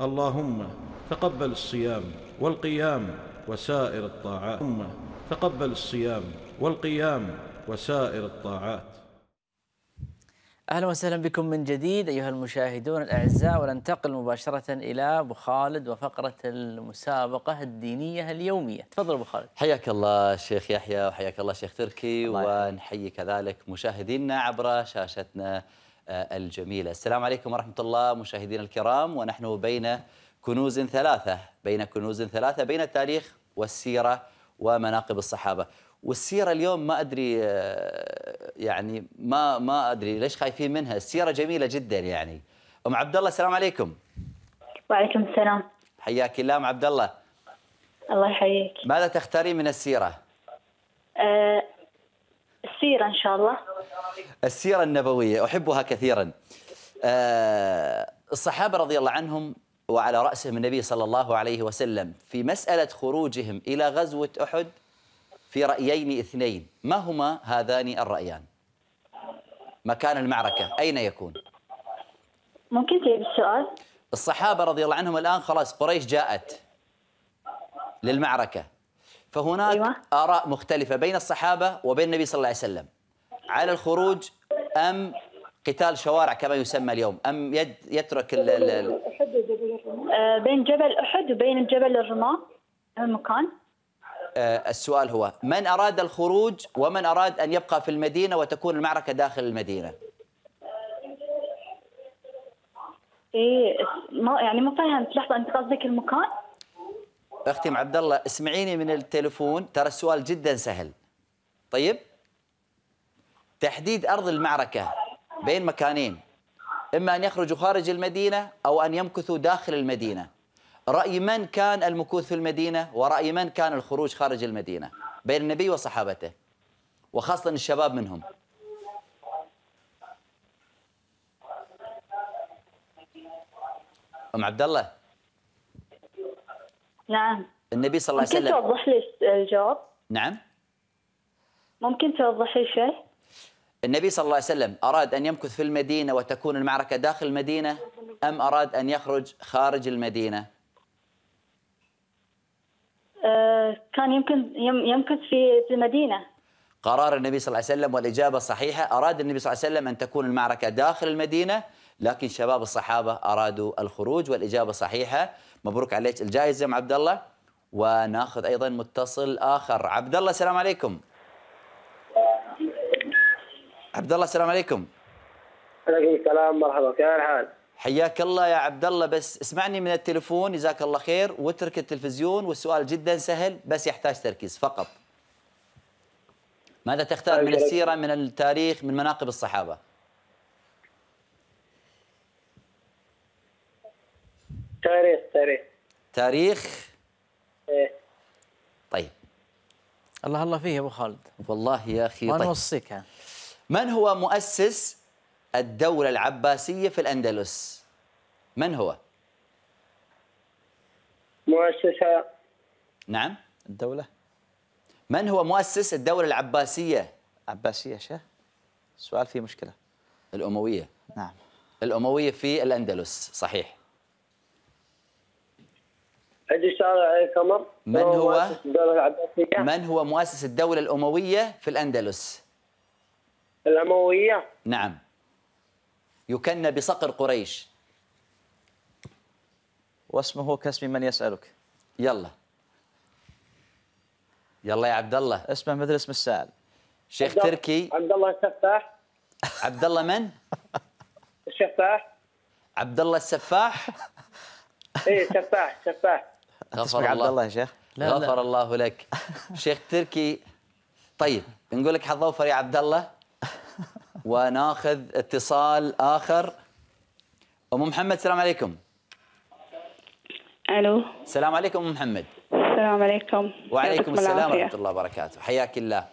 اللهم تقبل الصيام والقيام وسائر الطاعات اللهم تقبل الصيام والقيام وسائر الطاعات اهلا وسهلا بكم من جديد ايها المشاهدون الاعزاء وننتقل مباشره الى ابو خالد وفقره المسابقه الدينيه اليوميه، تفضل ابو خالد. حياك الله شيخ يحيى وحياك الله شيخ تركي ونحيي كذلك مشاهدينا عبر شاشتنا آه، الجميله. السلام عليكم ورحمه الله مشاهدينا الكرام ونحن بين كنوز ثلاثه، بين كنوز ثلاثه بين التاريخ والسيره ومناقب الصحابه، والسيره اليوم ما ادري آه، يعني ما ما ادري ليش خايفين منها السيره جميله جدا يعني ام عبد الله السلام عليكم وعليكم السلام حياك الله ام عبد الله الله يحييك ماذا تختارين من السيره أه السيره ان شاء الله السيره النبويه احبها كثيرا أه الصحابه رضي الله عنهم وعلى راسهم النبي صلى الله عليه وسلم في مساله خروجهم الى غزوه احد في رأيين اثنين ما هما هذان الرأيان مكان المعركة أين يكون ممكن تجيب السؤال الصحابة رضي الله عنهم الآن خلاص قريش جاءت للمعركة فهناك أيوة. آراء مختلفة بين الصحابة وبين النبي صلى الله عليه وسلم على الخروج أم قتال شوارع كما يسمى اليوم أم يد يترك ال أه، بين جبل أحد وبين جبل الرماة المكان آه، السؤال هو من أراد الخروج ومن أراد أن يبقى في المدينة وتكون المعركة داخل المدينة إيه ما يعني ما فهمت لحظة أنت قصدك المكان؟ أختي عبد الله اسمعيني من التليفون ترى السؤال جدا سهل طيب تحديد أرض المعركة بين مكانين إما أن يخرجوا خارج المدينة أو أن يمكثوا داخل المدينة رأي من كان المكوث في المدينة ورأي من كان الخروج خارج المدينة بين النبي وصحابته وخاصة الشباب منهم أم عبد الله نعم النبي صلى الله عليه وسلم ممكن توضح لي الجواب نعم ممكن توضح لي شيء النبي صلى الله عليه وسلم أراد أن يمكث في المدينة وتكون المعركة داخل المدينة أم أراد أن يخرج خارج المدينة كان يمكن يمكث في في المدينه قرار النبي صلى الله عليه وسلم والاجابه صحيحه اراد النبي صلى الله عليه وسلم ان تكون المعركه داخل المدينه لكن شباب الصحابه ارادوا الخروج والاجابه صحيحه مبروك عليك الجائزه ام عبد الله وناخذ ايضا متصل اخر عبد الله السلام عليكم عبد الله السلام عليكم عليكم السلام مرحبا كيف الحال حياك الله يا عبد الله بس اسمعني من التليفون جزاك الله خير واترك التلفزيون والسؤال جدا سهل بس يحتاج تركيز فقط ماذا تختار من طيب، السيرة من التاريخ من مناقب الصحابة تاريخ تاريخ تاريخ ايه طيب الله الله فيه يا ابو خالد والله يا اخي طيب. نوصيك من هو مؤسس الدولة العباسية في الأندلس من هو؟ مؤسسة نعم الدولة من هو مؤسس الدولة العباسية؟ عباسية شيخ السؤال فيه مشكلة الأموية نعم الأموية في الأندلس صحيح عندي سؤال أمر من هو من هو مؤسس الدولة الأموية في الأندلس؟ الأموية نعم يكنى بصقر قريش واسمه كاسم من يسألك يلا يلا يا عبد الله اسمه مثل اسم السائل شيخ تركي عبد الله السفاح عبد الله من؟ الشفاح عبد الله السفاح؟ [laughs] ايه سفاح سفاح غفر عبد الله يا شيخ لا غفر لا. الله لك شيخ تركي طيب نقول لك حظوفر يا عبد الله [laughs] وناخذ اتصال اخر ام محمد السلام عليكم الو السلام عليكم ام محمد السلام عليكم وعليكم السلام ورحمه الله وبركاته حياك الله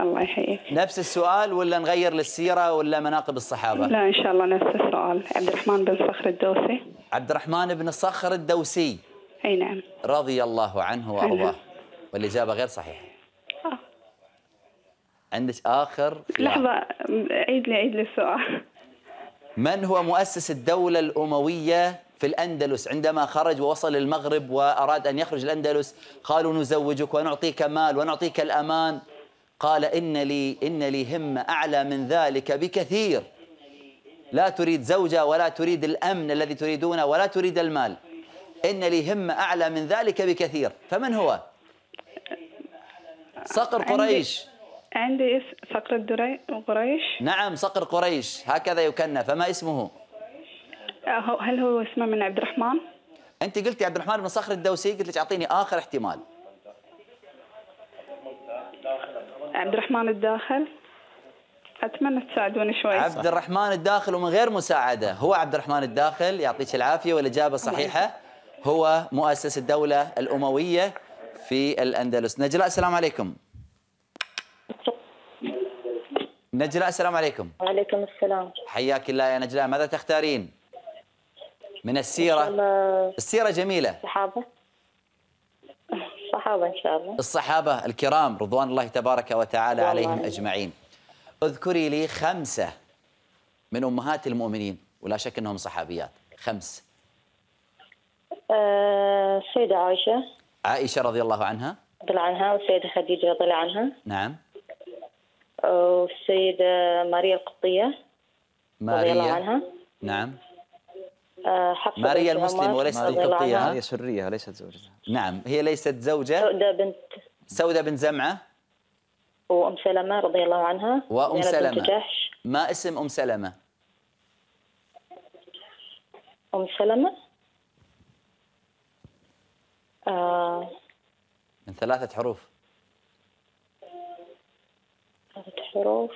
الله يحييك نفس السؤال ولا نغير للسيره ولا مناقب الصحابه لا ان شاء الله نفس السؤال عبد الرحمن بن صخر الدوسي عبد الرحمن بن صخر الدوسي اي نعم رضي الله عنه وارضاه والاجابه غير صحيحه عندك آخر خيار. لحظة عيد لي عيد لي السؤال من هو مؤسس الدولة الأموية في الأندلس عندما خرج ووصل المغرب وأراد أن يخرج الأندلس قالوا نزوجك ونعطيك مال ونعطيك الأمان قال إن لي, إن لي همة أعلى من ذلك بكثير لا تريد زوجة ولا تريد الأمن الذي تريدونه ولا تريد المال إن لي همة أعلى من ذلك بكثير فمن هو؟ صقر قريش عندي اسم صقر الدري... قريش نعم صقر قريش هكذا يكنى فما اسمه؟ آه، هل هو اسمه من عبد الرحمن؟ أنت قلتي عبد الرحمن بن صخر الدوسي قلت لك أعطيني آخر احتمال عبد الرحمن الداخل أتمنى تساعدوني شوي عبد الرحمن الداخل ومن غير مساعدة هو عبد الرحمن الداخل يعطيك العافية والإجابة صحيحة هو مؤسس الدولة الأموية في الأندلس نجلاء السلام عليكم نجلاء السلام عليكم وعليكم السلام حياك الله يا نجلاء ماذا تختارين من السيرة السيرة جميلة الصحابة الصحابة إن شاء الله الصحابة الكرام رضوان الله تبارك وتعالى عليهم عليهم أجمعين اذكري لي خمسة من أمهات المؤمنين ولا شك أنهم صحابيات خمس السيدة آه، عائشة عائشة رضي الله عنها رضي الله عنها والسيدة خديجة رضي الله عنها نعم والسيدة ماريا القطية ماريا عنها نعم آه، ماريا المسلمة وليست القطية ماريا سرية وليست زوجة نعم هي ليست زوجة سودة بنت سودة بنت زمعة وأم سلمة رضي الله عنها وأم سلمة ما اسم أم سلمة؟ أم سلمة آه من ثلاثة حروف ثلاث حروف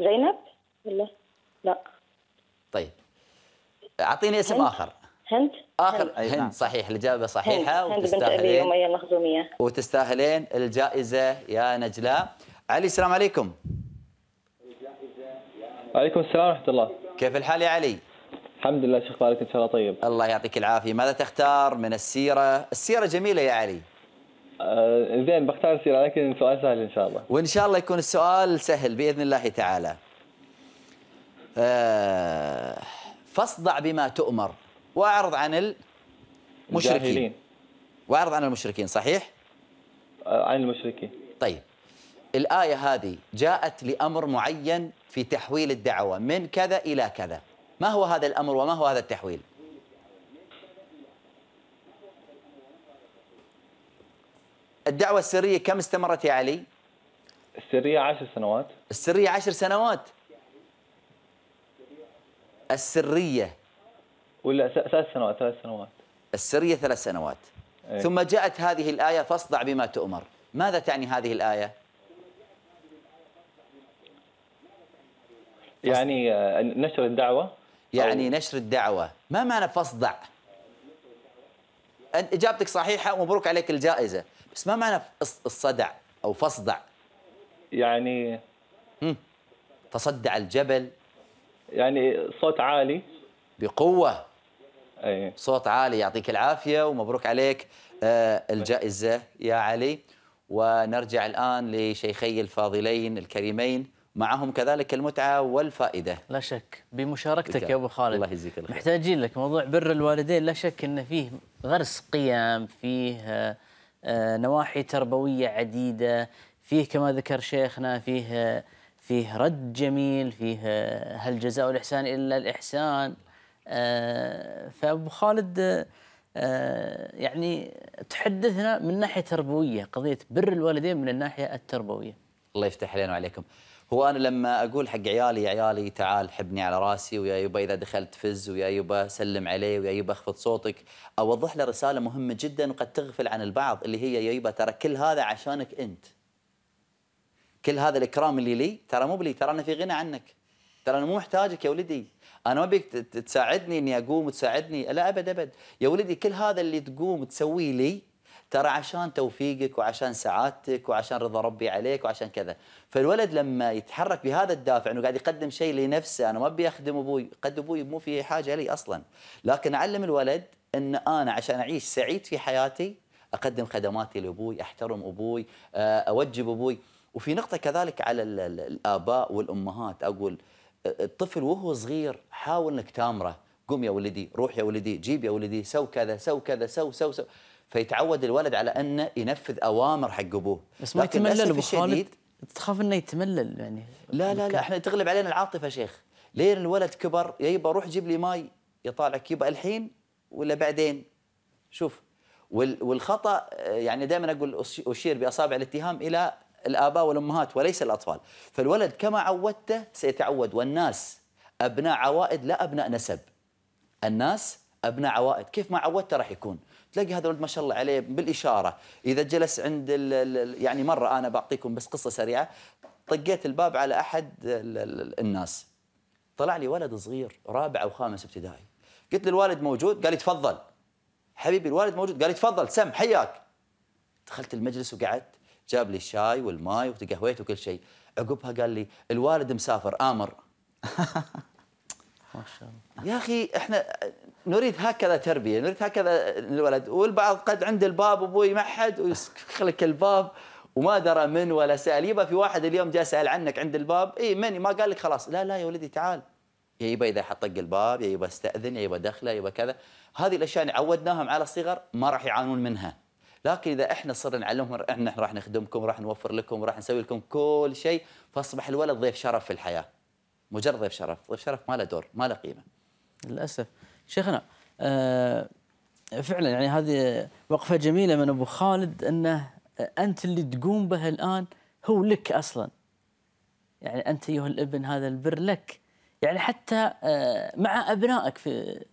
زينب ولا لا طيب اعطيني اسم هند. اخر هند اخر هند, هند. هند. نعم. صحيح الاجابه صحيحه هند. وتستاهلين هند بنت ابي المخزوميه وتستاهلين الجائزه يا نجلاء علي السلام عليكم وعليكم السلام ورحمه الله كيف الحال يا علي؟ الحمد لله شيخ بارك ان شاء الله طيب الله يعطيك العافيه ماذا تختار من السيره؟ السيره جميله يا علي آه زين بختار سيرة لكن سؤال سهل إن شاء الله وإن شاء الله يكون السؤال سهل بإذن الله تعالى آه فاصدع بما تؤمر وأعرض عن المشركين الجاهلين. وأعرض عن المشركين صحيح؟ آه عن المشركين طيب الآية هذه جاءت لأمر معين في تحويل الدعوة من كذا إلى كذا ما هو هذا الأمر وما هو هذا التحويل؟ الدعوة السرية كم استمرت يا علي؟ السرية عشر سنوات السرية عشر سنوات السرية ولا ثلاث سنوات ثلاث سنوات السرية ثلاث سنوات أي. ثم جاءت هذه الآية فاصدع بما تؤمر ماذا تعني هذه الآية؟ يعني آه، نشر الدعوة يعني نشر الدعوة ما معنى فاصدع؟ إجابتك صحيحة ومبروك عليك الجائزة بس ما معنى الصدع او فصدع يعني مم. تصدع الجبل يعني صوت عالي بقوه أي. صوت عالي يعطيك العافيه ومبروك عليك آه، الجائزه يا علي ونرجع الان لشيخي الفاضلين الكريمين معهم كذلك المتعة والفائدة لا شك بمشاركتك يا أبو خالد الله يجزيك الخير محتاجين لك موضوع بر الوالدين لا شك أن فيه غرس قيم فيه آه، آه، نواحي تربويه عديده فيه كما ذكر شيخنا فيه فيه رد جميل فيه هل جزاء الاحسان الا الاحسان آه، فابو خالد آه، يعني تحدثنا من ناحيه تربويه قضيه بر الوالدين من الناحيه التربويه الله يفتح علينا وعليكم هو انا لما اقول حق عيالي يا عيالي تعال حبني على راسي ويا يبا اذا دخلت فز ويا يبا سلم عليه ويا يبا اخفض صوتك اوضح له رساله مهمه جدا وقد تغفل عن البعض اللي هي يا يبا ترى كل هذا عشانك انت كل هذا الاكرام اللي لي ترى مو بلي ترى انا في غنى عنك ترى انا مو محتاجك يا ولدي انا ما ابيك تساعدني اني اقوم وتساعدني لا ابد ابد يا ولدي كل هذا اللي تقوم تسويه لي ترى عشان توفيقك وعشان سعادتك وعشان رضا ربي عليك وعشان كذا فالولد لما يتحرك بهذا الدافع انه قاعد يقدم شيء لنفسه انا ما ابي اخدم ابوي قد ابوي مو في حاجه لي اصلا لكن اعلم الولد ان انا عشان اعيش سعيد في حياتي اقدم خدماتي لابوي احترم ابوي آه، اوجب ابوي وفي نقطه كذلك على الاباء والامهات اقول آه، الطفل وهو صغير حاول انك تامره قم يا ولدي روح يا ولدي جيب يا ولدي سو كذا سو كذا سو سو سو فيتعود الولد على انه ينفذ اوامر حق ابوه بس ما يتملل ابو خالد تخاف انه يتملل يعني لا لا لا احنا تغلب علينا العاطفه شيخ لين الولد كبر يا يبا روح جيب لي ماي يطالعك يبا الحين ولا بعدين شوف والخطا يعني دائما اقول اشير باصابع الاتهام الى الاباء والامهات وليس الاطفال فالولد كما عودته سيتعود والناس ابناء عوائد لا ابناء نسب الناس ابناء عوائد كيف ما عودته راح يكون تلاقي هذا الولد ما شاء الله عليه بالاشاره اذا جلس عند الـ يعني مره انا بعطيكم بس قصه سريعه طقيت الباب على احد الـ الناس طلع لي ولد صغير رابع او خامس ابتدائي قلت للوالد موجود قال لي تفضل حبيبي الوالد موجود قال لي تفضل سم حياك دخلت المجلس وقعدت جاب لي الشاي والماي وتقهويت وكل شيء عقبها قال لي الوالد مسافر امر [laughs] ما شاء الله يا اخي احنا نريد هكذا تربيه نريد هكذا الولد والبعض قد عند الباب ابوي يمحد ويخلك الباب وما درى من ولا سال يبا في واحد اليوم جاء سال عنك عند الباب اي مني ما قال لك خلاص لا لا يا ولدي تعال يا يبا اذا حطق الباب يا يبا استاذن يا يبا دخله يبا كذا هذه الاشياء يعني عودناهم على الصغر ما راح يعانون منها لكن اذا احنا صرنا نعلمهم احنا راح نخدمكم راح نوفر لكم راح نسوي لكم كل شيء فاصبح الولد ضيف شرف في الحياه مجرد ضيف شرف ضيف شرف ما له دور ما له قيمه للاسف شيخنا آه فعلا يعني هذه وقفه جميله من ابو خالد انه انت اللي تقوم به الان هو لك اصلا يعني انت ايها الابن هذا البر لك يعني حتى آه مع ابنائك في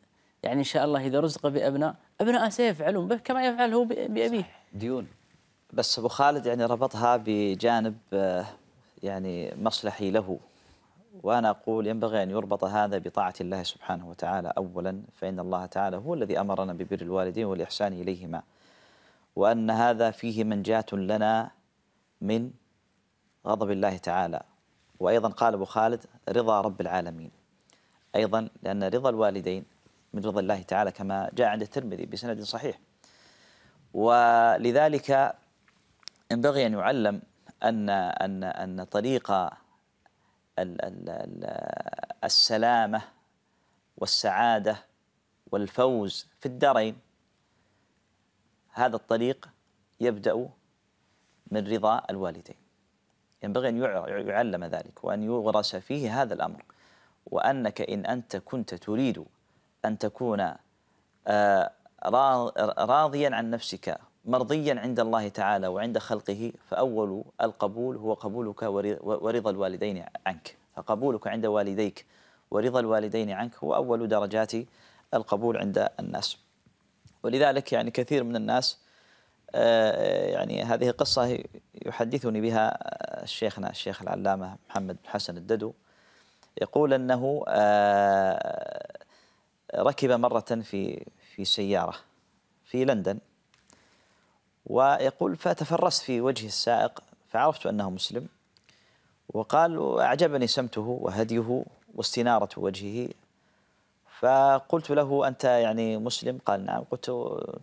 يعني ان شاء الله اذا رزق بابناء ابناء سيفعلون به كما يفعل هو بابيه ديون بس ابو خالد يعني ربطها بجانب آه، يعني مصلحي له وأنا أقول ينبغي أن يربط هذا بطاعة الله سبحانه وتعالى أولا فإن الله تعالى هو الذي أمرنا ببر الوالدين والإحسان إليهما وأن هذا فيه منجاة لنا من غضب الله تعالى وأيضا قال أبو خالد رضا رب العالمين أيضا لأن رضا الوالدين من رضا الله تعالى كما جاء عند الترمذي بسند صحيح ولذلك ينبغي أن يعلم أن أن أن طريق السلامة والسعادة والفوز في الدارين هذا الطريق يبدأ من رضا الوالدين ينبغي أن يعلم ذلك وأن يغرس فيه هذا الأمر وأنك إن أنت كنت تريد أن تكون آه، راضيا عن نفسك مرضيا عند الله تعالى وعند خلقه فأول القبول هو قبولك ورضا الوالدين عنك فقبولك عند والديك ورضا الوالدين عنك هو أول درجات القبول عند الناس ولذلك يعني كثير من الناس آه، يعني هذه قصة يحدثني بها آه، شيخنا الشيخ العلامة محمد بن حسن الددو يقول أنه آه، ركب مرة في في سيارة في لندن ويقول فتفرست في وجه السائق فعرفت أنه مسلم وقال أعجبني سمته وهديه واستنارة وجهه فقلت له أنت يعني مسلم قال نعم قلت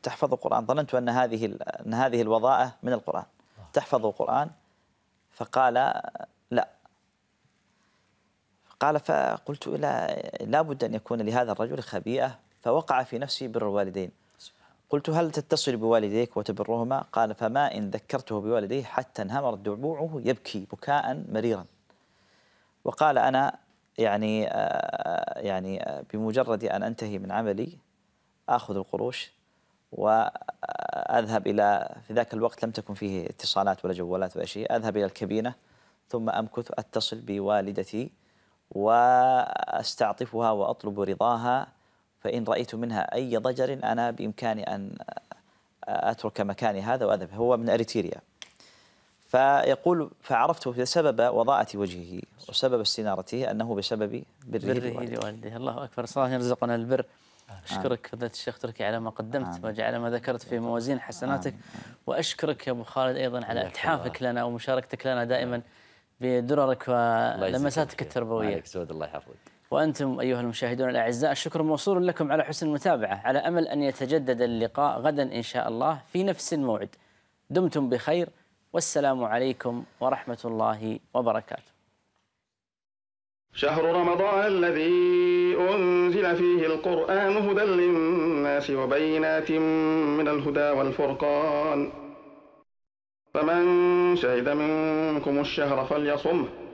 تحفظ القرآن ظننت أن هذه أن هذه الوضاءة من القرآن تحفظ القرآن فقال لا قال فقلت لا لابد أن يكون لهذا الرجل خبيئة فوقع في نفسي بر الوالدين قلت هل تتصل بوالديك وتبرهما قال فما إن ذكرته بوالديه حتى انهمرت دموعه يبكي بكاء مريرا وقال أنا يعني آه، يعني آه، بمجرد أن أنتهي من عملي آخذ القروش وأذهب إلى في ذاك الوقت لم تكن فيه اتصالات ولا جوالات ولا شيء أذهب إلى الكبينة ثم أمكث أتصل بوالدتي وأستعطفها وأطلب رضاها فإن رأيت منها أي ضجر أنا بإمكاني أن أترك مكاني هذا وأذهب هو من أريتريا فيقول فعرفته بسبب وضاءة وجهه وسبب استنارته أنه بسبب بره, بره لوالده الله أكبر الله يرزقنا البر أشكرك فضلت الشيخ تركي على ما قدمت وجعل ما ذكرت في موازين حسناتك وأشكرك يا أبو خالد أيضا على إتحافك لنا ومشاركتك لنا دائما بدررك ولمساتك التربوية الله يحفظك وأنتم أيها المشاهدون الأعزاء الشكر موصول لكم على حسن المتابعة على أمل أن يتجدد اللقاء غدا إن شاء الله في نفس الموعد دمتم بخير والسلام عليكم ورحمة الله وبركاته شهر رمضان الذي أنزل فيه القرآن هدى للناس وبينات من الهدى والفرقان فمن شهد منكم الشهر فليصمه